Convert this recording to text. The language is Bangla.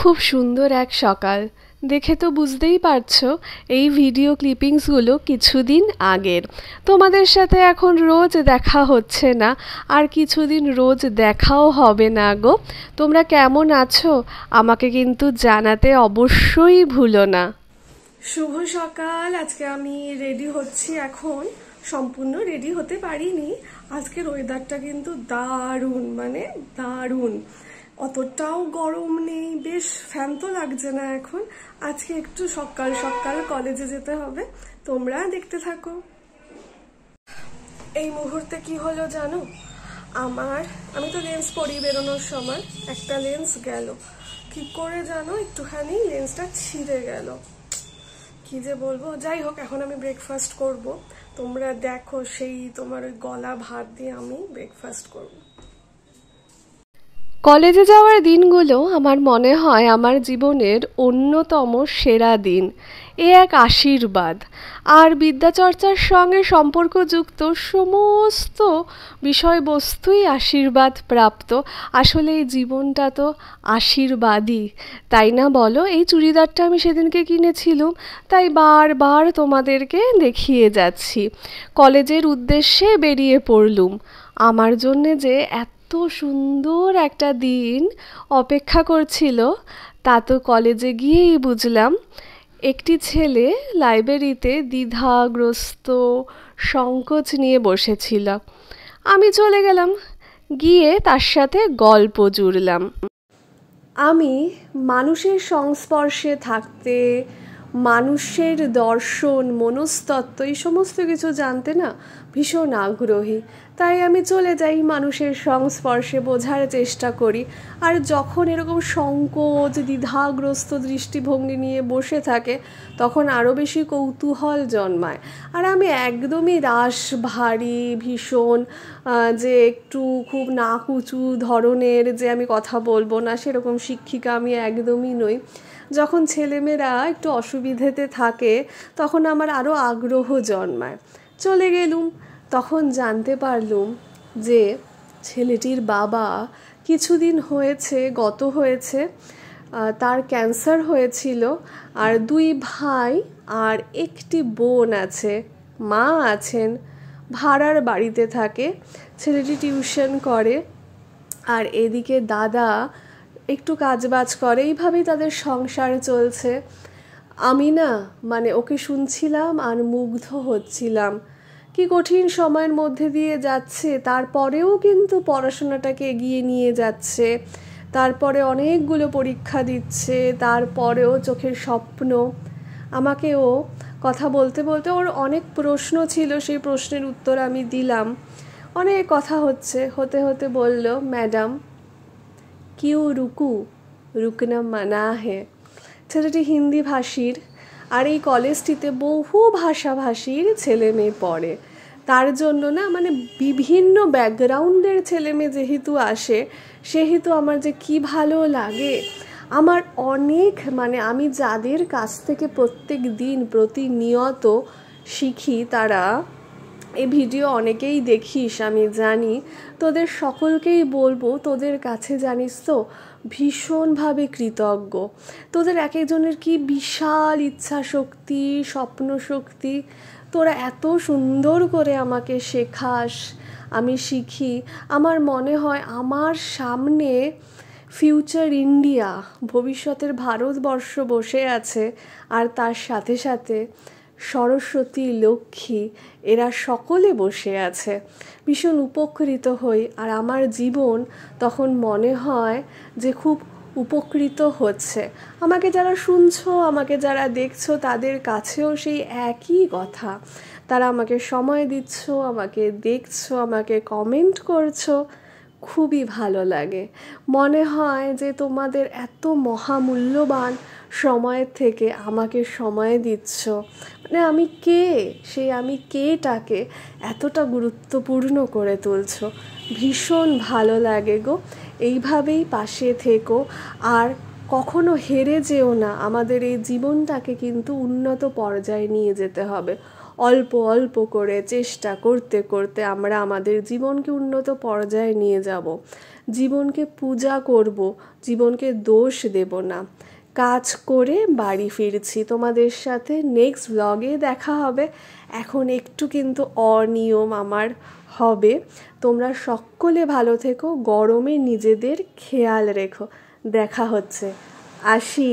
খুব সুন্দর এক সকাল দেখে তো বুঝতেই পারছো এই ভিডিও ক্লিপিংসগুলো কিছুদিন আগের তোমাদের সাথে এখন রোজ দেখা হচ্ছে না আর কিছুদিন রোজ দেখাও হবে না গো তোমরা কেমন আছো আমাকে কিন্তু জানাতে অবশ্যই ভুলো না শুভ সকাল আজকে আমি রেডি হচ্ছি এখন সম্পূর্ণ রেডি হতে পারিনি আজকের ওয়েদারটা কিন্তু দারুণ মানে দারুণ অতটাও গরম নেই বেশ ফ্যান তো লাগছে না এখন আজকে একটু সকাল সকাল কলেজে যেতে হবে তোমরা দেখতে থাকো এই মুহূর্তে কি হলো জানো আমার আমি তো লেন্স পরি বেরোনোর সময় একটা লেন্স গেল কি করে জানো একটুখানি লেন্সটা ছিঁড়ে গেল কি যে বলবো যাই হোক এখন আমি ব্রেকফাস্ট করব তোমরা দেখো সেই তোমার ওই গলা ভাত দিয়ে আমি ব্রেকফাস্ট করবো কলেজে যাওয়ার দিনগুলো আমার মনে হয় আমার জীবনের অন্যতম সেরা দিন এ এক আশীর্বাদ আর বিদ্যাচর্চার সঙ্গে সম্পর্কযুক্ত সমস্ত বিষয়বস্তুই আশীর্বাদ প্রাপ্ত আসলে এই জীবনটা তো আশীর্বাদই তাই না বলো এই চুড়িদারটা আমি সেদিনকে কিনেছিলাম তাই বারবার তোমাদেরকে দেখিয়ে যাচ্ছি কলেজের উদ্দেশ্যে বেরিয়ে পড়লুম আমার জন্যে যে এত এত সুন্দর একটা দিন অপেক্ষা করছিল তা তো কলেজে গিয়েই বুঝলাম একটি ছেলে লাইব্রেরিতে দ্বিধাগ্রস্ত সংকোচ নিয়ে বসেছিল আমি চলে গেলাম গিয়ে তার সাথে গল্প জুড়লাম আমি মানুষের সংস্পর্শে থাকতে মানুষের দর্শন মনস্তত্ত্ব এই সমস্ত কিছু জানতে না ভীষণ আগ্রহী তাই আমি চলে যাই মানুষের সংস্পর্শে বোঝার চেষ্টা করি আর যখন এরকম সংকোচ দ্বিধাগ্রস্ত দৃষ্টিভঙ্গি নিয়ে বসে থাকে তখন আরও বেশি কৌতূহল জন্মায় আর আমি একদমই রাস ভারী ভীষণ যে একটু খুব নাকুচু ধরনের যে আমি কথা বলবো না সেরকম শিক্ষিকা আমি একদমই নই যখন ছেলেমেয়েরা একটু অসুবিধেতে থাকে তখন আমার আরও আগ্রহ জন্মায় চলে গেলুম তখন জানতে পারলুম যে ছেলেটির বাবা কিছুদিন হয়েছে গত হয়েছে তার ক্যান্সার হয়েছিল আর দুই ভাই আর একটি বোন আছে মা আছেন ভাড়ার বাড়িতে থাকে ছেলেটি টিউশন করে আর এদিকে দাদা একটু কাজবাজ করে এইভাবেই তাদের সংসার চলছে আমি না মানে ওকে শুনছিলাম আর মুগ্ধ হচ্ছিলাম কি কঠিন সময়ের মধ্যে দিয়ে যাচ্ছে তারপরেও কিন্তু পড়াশোনাটাকে এগিয়ে নিয়ে যাচ্ছে তারপরে অনেকগুলো পরীক্ষা দিচ্ছে তারপরেও চোখের স্বপ্ন আমাকে ও কথা বলতে বলতে ওর অনেক প্রশ্ন ছিল সেই প্রশ্নের উত্তর আমি দিলাম অনেক কথা হচ্ছে হতে হতে বলল ম্যাডাম কিউ রুকু রুকনা মানা হে ছেলেটি হিন্দি ভাষীর আর এই কলেজটিতে বহু ভাষাভাষীর ছেলে মেয়ে পড়ে তার জন্য না মানে বিভিন্ন ব্যাকগ্রাউন্ডের ছেলে মেয়ে যেহেতু আসে সেহেতু আমার যে কি ভালো লাগে আমার অনেক মানে আমি যাদের কাছ থেকে প্রত্যেক দিন প্রতিনিয়ত শিখি তারা এই ভিডিও অনেকেই দেখিস আমি জানি তোদের সকলকেই বলবো তোদের কাছে জানিস তো ভীষণভাবে কৃতজ্ঞ তোদের এক একজনের কি বিশাল ইচ্ছা শক্তি স্বপ্ন শক্তি তোরা এত সুন্দর করে আমাকে শেখাস আমি শিখি আমার মনে হয় আমার সামনে ফিউচার ইন্ডিয়া ভবিষ্যতের ভারতবর্ষ বসে আছে আর তার সাথে সাথে সরস্বতী লক্ষ্মী এরা সকলে বসে আছে ভীষণ উপকৃত হই আর আমার জীবন তখন মনে হয় যে খুব উপকৃত হচ্ছে আমাকে যারা শুনছো আমাকে যারা দেখছো তাদের কাছেও সেই একই কথা তারা আমাকে সময় দিচ্ছ আমাকে দেখছো আমাকে কমেন্ট করছো খুবই ভালো লাগে মনে হয় যে তোমাদের এত মহামূল্যবান সময়ের থেকে আমাকে সময় দিচ্ছ মানে আমি কে সেই আমি কেটাকে এতটা গুরুত্বপূর্ণ করে তুলছ ভীষণ ভালো লাগে গো এইভাবেই পাশে থেকো আর কখনো হেরে যেও না আমাদের এই জীবনটাকে কিন্তু উন্নত পর্যায়ে নিয়ে যেতে হবে অল্প অল্প করে চেষ্টা করতে করতে আমরা আমাদের জীবনকে উন্নত পর্যায়ে নিয়ে যাব জীবনকে পূজা করব জীবনকে দোষ দেব না কাজ করে বাড়ি ফিরছি তোমাদের সাথে নেক্সট ব্লগে দেখা হবে এখন একটু কিন্তু অনিয়ম আমার হবে তোমরা সকলে ভালো থেকো গরমে নিজেদের খেয়াল রেখো দেখা হচ্ছে আসি